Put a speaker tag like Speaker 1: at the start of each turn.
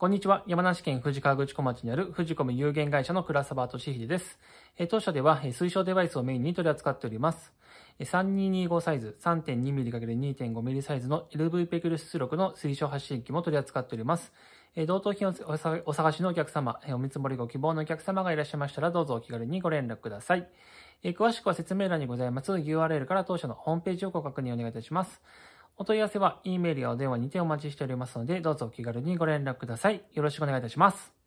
Speaker 1: こんにちは。山梨県富士口湖町にある富士コム有限会社の倉沢俊秀です。当社では推奨デバイスをメインに取り扱っております。3225サイズ 3.2mm×2.5mm サイズの l v p クル出力の推奨発信機も取り扱っております。同等品をお探しのお客様、お見積もりご希望のお客様がいらっしゃいましたらどうぞお気軽にご連絡ください。詳しくは説明欄にございます URL から当社のホームページをご確認お願いいたします。お問い合わせは E メールやお電話にてお待ちしておりますので、どうぞお気軽にご連絡ください。よろしくお願いいたします。